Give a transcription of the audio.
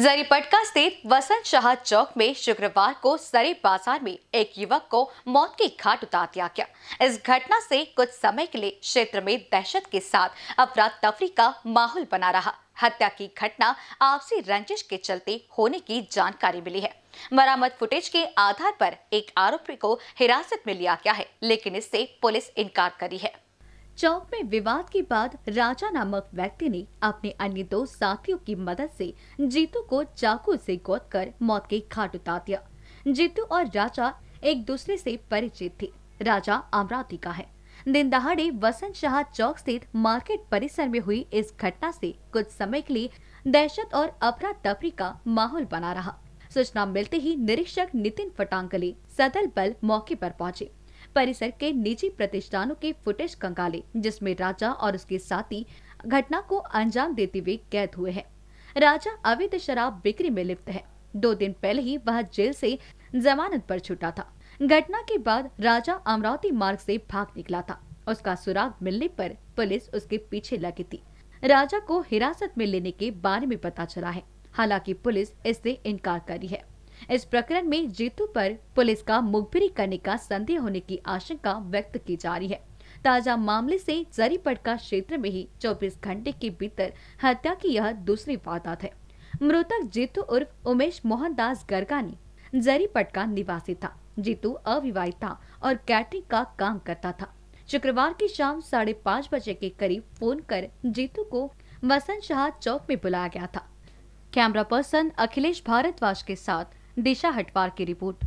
जरीपटका स्थित वसंत शाह चौक में शुक्रवार को सरे बाजार में एक युवक को मौत की घाट उतार दिया गया इस घटना से कुछ समय के लिए क्षेत्र में दहशत के साथ अफरा तफरी का माहौल बना रहा हत्या की घटना आपसी रंजिश के चलते होने की जानकारी मिली है मरामद फुटेज के आधार पर एक आरोपी को हिरासत में लिया गया है लेकिन इससे पुलिस इनकार करी है चौक में विवाद के बाद राजा नामक व्यक्ति ने अपने अन्य दो साथियों की मदद से जीतू को चाकू से गोद कर मौत के घाट उतार दिया जीतू और राजा एक दूसरे से परिचित थे राजा अमरावती का है दिन दहाड़े वसंत शाह चौक स्थित मार्केट परिसर में हुई इस घटना से कुछ समय के लिए दहशत और अफरा तफरी का माहौल बना रहा सूचना मिलते ही निरीक्षक नितिन फटांगले सदल बल मौके पर पहुंचे परिसर के निजी प्रतिष्ठानों के फुटेज कंगाले जिसमे राजा और उसके साथी घटना को अंजाम देते हुए कैद हुए है राजा अवैध शराब बिक्री में लिप्त है दो दिन पहले ही वह जेल से जमानत पर छुटा था घटना के बाद राजा अमरावती मार्ग से भाग निकला था उसका सुराग मिलने पर पुलिस उसके पीछे लगी थी राजा को हिरासत में लेने के बारे में पता चला है हालांकि पुलिस इससे इनकार कर रही है इस प्रकरण में जीतू पर पुलिस का मुखबिरी करने का संदेह होने की आशंका व्यक्त की जा रही है ताजा मामले से जरीपटका क्षेत्र में ही 24 घंटे के भीतर हत्या की यह दूसरी वारदात है मृतक जीतू उर्फ उमेश मोहनदास गरगानी जरीपटका निवासी था जीतू अविवाहित था और कैटरिंग का काम करता था शुक्रवार की शाम साढ़े पाँच बजे के करीब फोन कर जीतू को वसंत शाह चौक में बुलाया गया था कैमरा पर्सन अखिलेश भारद्वाज के साथ दिशा हटवार की रिपोर्ट